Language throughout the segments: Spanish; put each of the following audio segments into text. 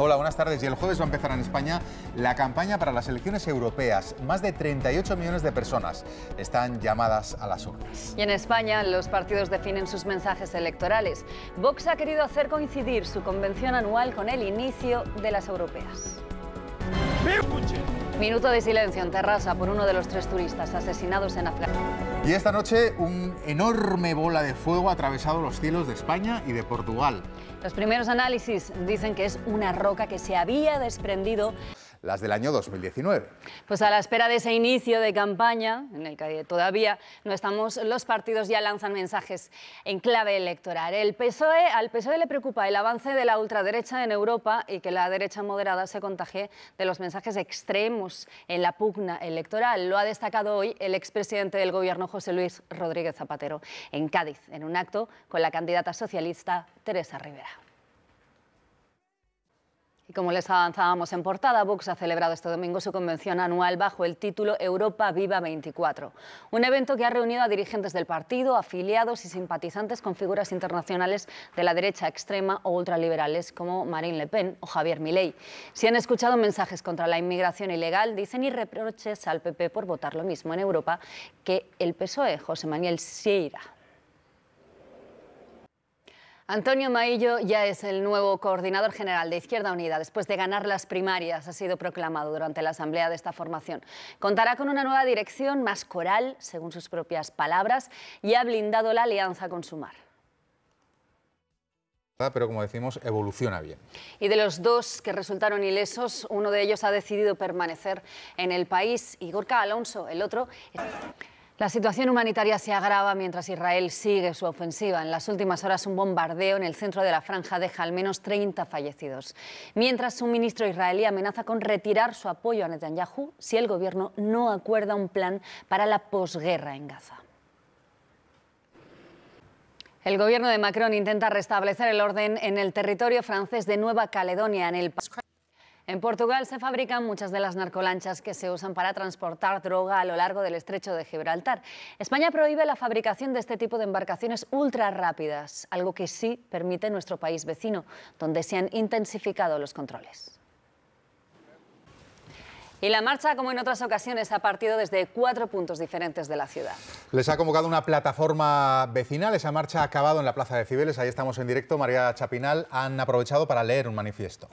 Hola, buenas tardes. Y el jueves va a empezar en España la campaña para las elecciones europeas. Más de 38 millones de personas están llamadas a las urnas. Y en España los partidos definen sus mensajes electorales. Vox ha querido hacer coincidir su convención anual con el inicio de las europeas. Minuto de silencio en terraza por uno de los tres turistas asesinados en Afganistán. Y esta noche un enorme bola de fuego ha atravesado los cielos de España y de Portugal. Los primeros análisis dicen que es una roca que se había desprendido las del año 2019. Pues a la espera de ese inicio de campaña, en el que todavía no estamos, los partidos ya lanzan mensajes en clave electoral. El PSOE, al PSOE le preocupa el avance de la ultraderecha en Europa y que la derecha moderada se contagie de los mensajes extremos en la pugna electoral. Lo ha destacado hoy el expresidente del Gobierno, José Luis Rodríguez Zapatero, en Cádiz, en un acto con la candidata socialista Teresa Rivera. Y como les avanzábamos en portada, Vox ha celebrado este domingo su convención anual bajo el título Europa Viva 24. Un evento que ha reunido a dirigentes del partido, afiliados y simpatizantes con figuras internacionales de la derecha extrema o ultraliberales como Marine Le Pen o Javier Milei. Si han escuchado mensajes contra la inmigración ilegal, dicen y reproches al PP por votar lo mismo en Europa que el PSOE, José Manuel Sieira. Antonio Maillo ya es el nuevo coordinador general de Izquierda Unida. Después de ganar las primarias, ha sido proclamado durante la asamblea de esta formación. Contará con una nueva dirección, más coral, según sus propias palabras, y ha blindado la alianza con Sumar. Ah, pero como decimos, evoluciona bien. Y de los dos que resultaron ilesos, uno de ellos ha decidido permanecer en el país, y Gorka Alonso, el otro... La situación humanitaria se agrava mientras Israel sigue su ofensiva. En las últimas horas un bombardeo en el centro de la franja deja al menos 30 fallecidos. Mientras un ministro israelí amenaza con retirar su apoyo a Netanyahu si el gobierno no acuerda un plan para la posguerra en Gaza. El gobierno de Macron intenta restablecer el orden en el territorio francés de Nueva Caledonia, en el en Portugal se fabrican muchas de las narcolanchas que se usan para transportar droga a lo largo del estrecho de Gibraltar. España prohíbe la fabricación de este tipo de embarcaciones ultra rápidas, algo que sí permite nuestro país vecino, donde se han intensificado los controles. Y la marcha, como en otras ocasiones, ha partido desde cuatro puntos diferentes de la ciudad. Les ha convocado una plataforma vecinal. Esa marcha ha acabado en la Plaza de Cibeles. Ahí estamos en directo. María Chapinal han aprovechado para leer un manifiesto.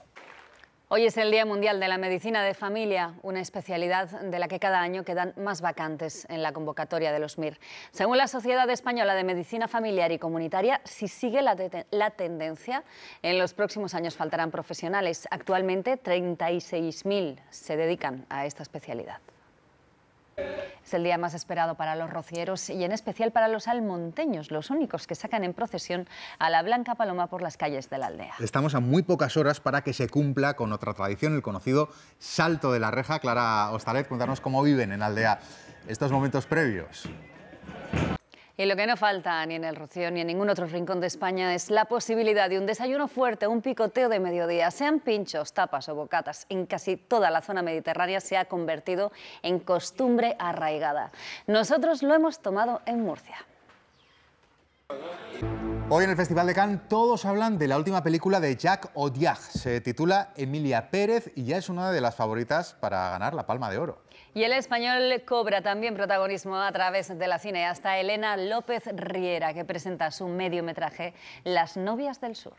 Hoy es el Día Mundial de la Medicina de Familia, una especialidad de la que cada año quedan más vacantes en la convocatoria de los MIR. Según la Sociedad Española de Medicina Familiar y Comunitaria, si sigue la, tendencia, en los próximos años faltarán profesionales. Actualmente 36.000 se dedican a esta especialidad. Es el día más esperado para los rocieros y en especial para los almonteños, los únicos que sacan en procesión a la Blanca Paloma por las calles de la aldea. Estamos a muy pocas horas para que se cumpla con otra tradición, el conocido Salto de la Reja. Clara Ostalez, contarnos cómo viven en la aldea estos momentos previos. Y lo que no falta ni en el Rocío ni en ningún otro rincón de España es la posibilidad de un desayuno fuerte, un picoteo de mediodía. Sean pinchos, tapas o bocatas, en casi toda la zona mediterránea se ha convertido en costumbre arraigada. Nosotros lo hemos tomado en Murcia. Hoy en el Festival de Cannes todos hablan de la última película de Jacques Audiard. Se titula Emilia Pérez y ya es una de las favoritas para ganar la Palma de Oro. Y el español cobra también protagonismo a través de la Hasta Elena López Riera, que presenta su mediometraje Las novias del sur.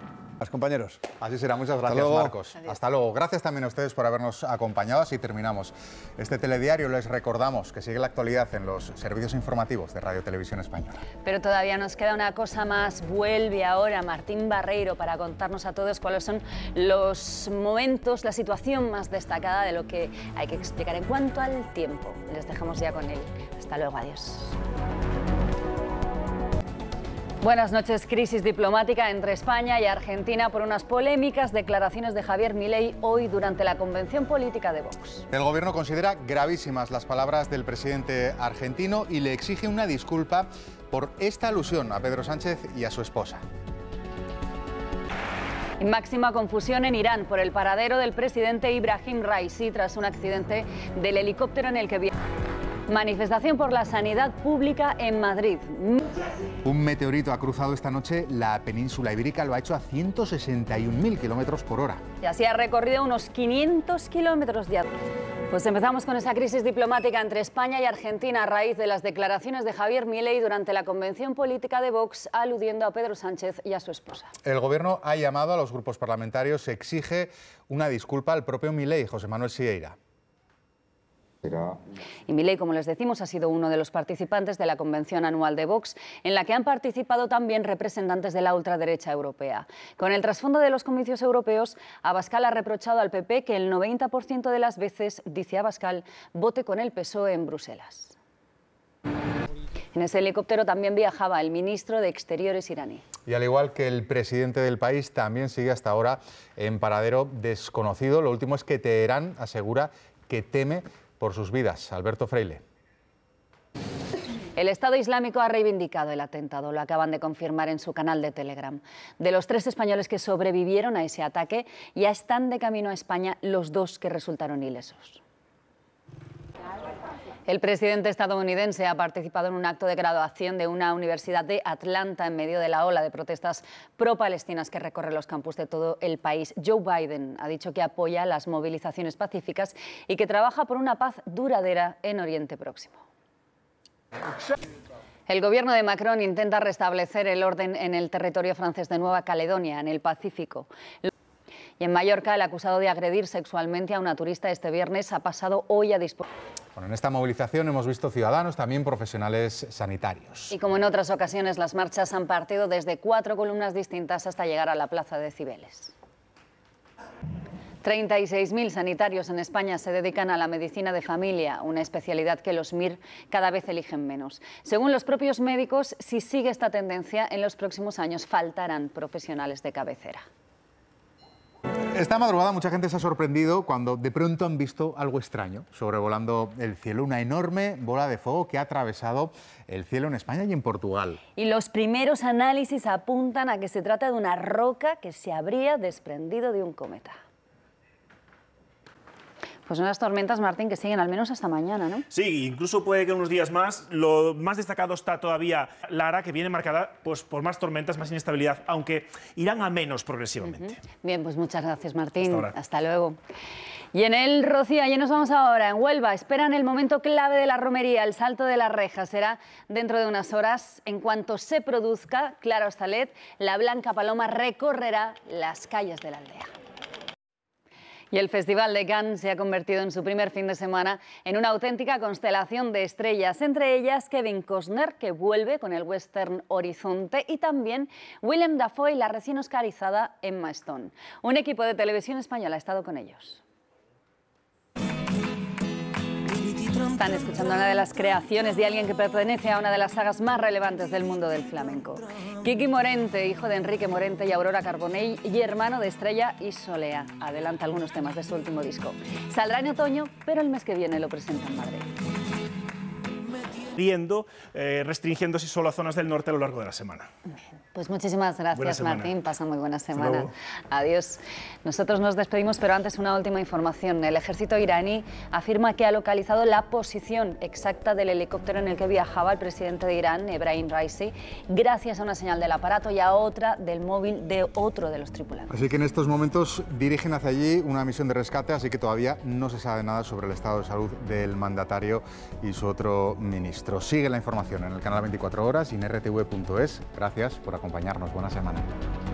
Gracias compañeros. Así será. Muchas gracias, Marcos. Hasta luego. Gracias también a ustedes por habernos acompañado. Así terminamos este telediario. Les recordamos que sigue la actualidad en los servicios informativos de Radio Televisión Española. Pero todavía nos queda una cosa más. Vuelve ahora Martín Barreiro para contarnos a todos cuáles son los momentos, la situación más destacada de lo que hay que explicar en cuanto al tiempo. Les dejamos ya con él. Hasta luego. Adiós. Buenas noches. Crisis diplomática entre España y Argentina por unas polémicas declaraciones de Javier Milei hoy durante la convención política de Vox. El gobierno considera gravísimas las palabras del presidente argentino y le exige una disculpa por esta alusión a Pedro Sánchez y a su esposa. máxima confusión en Irán por el paradero del presidente Ibrahim Raisi tras un accidente del helicóptero en el que viajaba. Manifestación por la sanidad pública en Madrid. Un meteorito ha cruzado esta noche la península ibérica, lo ha hecho a 161.000 kilómetros por hora. Y así ha recorrido unos 500 kilómetros de pues empezamos con esa crisis diplomática entre España y Argentina a raíz de las declaraciones de Javier Milei durante la convención política de Vox aludiendo a Pedro Sánchez y a su esposa. El gobierno ha llamado a los grupos parlamentarios, exige una disculpa al propio Milei, José Manuel Sieira. Y Milei, como les decimos, ha sido uno de los participantes de la convención anual de Vox, en la que han participado también representantes de la ultraderecha europea. Con el trasfondo de los comicios europeos, Abascal ha reprochado al PP que el 90% de las veces, dice Abascal, vote con el PSOE en Bruselas. En ese helicóptero también viajaba el ministro de Exteriores iraní. Y al igual que el presidente del país, también sigue hasta ahora en paradero desconocido. Lo último es que Teherán asegura que teme por sus vidas. Alberto Freile. El Estado Islámico ha reivindicado el atentado, lo acaban de confirmar en su canal de Telegram. De los tres españoles que sobrevivieron a ese ataque, ya están de camino a España los dos que resultaron ilesos. El presidente estadounidense ha participado en un acto de graduación de una universidad de Atlanta en medio de la ola de protestas pro-palestinas que recorre los campus de todo el país. Joe Biden ha dicho que apoya las movilizaciones pacíficas y que trabaja por una paz duradera en Oriente Próximo. El gobierno de Macron intenta restablecer el orden en el territorio francés de Nueva Caledonia, en el Pacífico. Y en Mallorca, el acusado de agredir sexualmente a una turista este viernes ha pasado hoy a disposición en esta movilización hemos visto ciudadanos, también profesionales sanitarios. Y como en otras ocasiones, las marchas han partido desde cuatro columnas distintas hasta llegar a la Plaza de Cibeles. 36.000 sanitarios en España se dedican a la medicina de familia, una especialidad que los MIR cada vez eligen menos. Según los propios médicos, si sigue esta tendencia, en los próximos años faltarán profesionales de cabecera esta madrugada mucha gente se ha sorprendido cuando de pronto han visto algo extraño sobrevolando el cielo, una enorme bola de fuego que ha atravesado el cielo en España y en Portugal. Y los primeros análisis apuntan a que se trata de una roca que se habría desprendido de un cometa. Pues unas tormentas, Martín, que siguen al menos hasta mañana, ¿no? Sí, incluso puede que unos días más. Lo más destacado está todavía Lara, que viene marcada pues, por más tormentas, más inestabilidad, aunque irán a menos progresivamente. Bien, pues muchas gracias, Martín. Hasta, luego. Y en el Rocío, ya nos vamos ahora. En Huelva esperan el momento clave de la romería, el salto de la reja. Será dentro de unas horas. En cuanto se produzca, claro hasta LED, la Blanca Paloma recorrerá las calles de la aldea. Y el Festival de Cannes se ha convertido en su primer fin de semana en una auténtica constelación de estrellas, entre ellas Kevin Costner, que vuelve con el western Horizonte, y también Willem Dafoe y la recién oscarizada Emma Stone. Un equipo de televisión española ha estado con ellos. Están escuchando una de las creaciones de alguien que pertenece a una de las sagas más relevantes del mundo del flamenco. Kiki Morente, hijo de Enrique Morente y Aurora Carbonell y hermano de Estrella y Solea. Adelanta algunos temas de su último disco. Saldrá en otoño, pero el mes que viene lo presenta en Madrid. Viendo, eh, restringiéndose solo a zonas del norte a lo largo de la semana. Pues muchísimas gracias, Martín. Pasa muy buena semana. Adiós. Nosotros nos despedimos, pero antes una última información. El ejército iraní afirma que ha localizado la posición exacta del helicóptero en el que viajaba el presidente de Irán, Ebrahim Raisi, gracias a una señal del aparato y a otra del móvil de otro de los tripulantes. Así que en estos momentos dirigen hacia allí una misión de rescate, así que todavía no se sabe nada sobre el estado de salud del mandatario y su otro ministro. Sigue la información en el canal 24 horas y en rtv.es. Gracias por acompañarnos. Buena semana.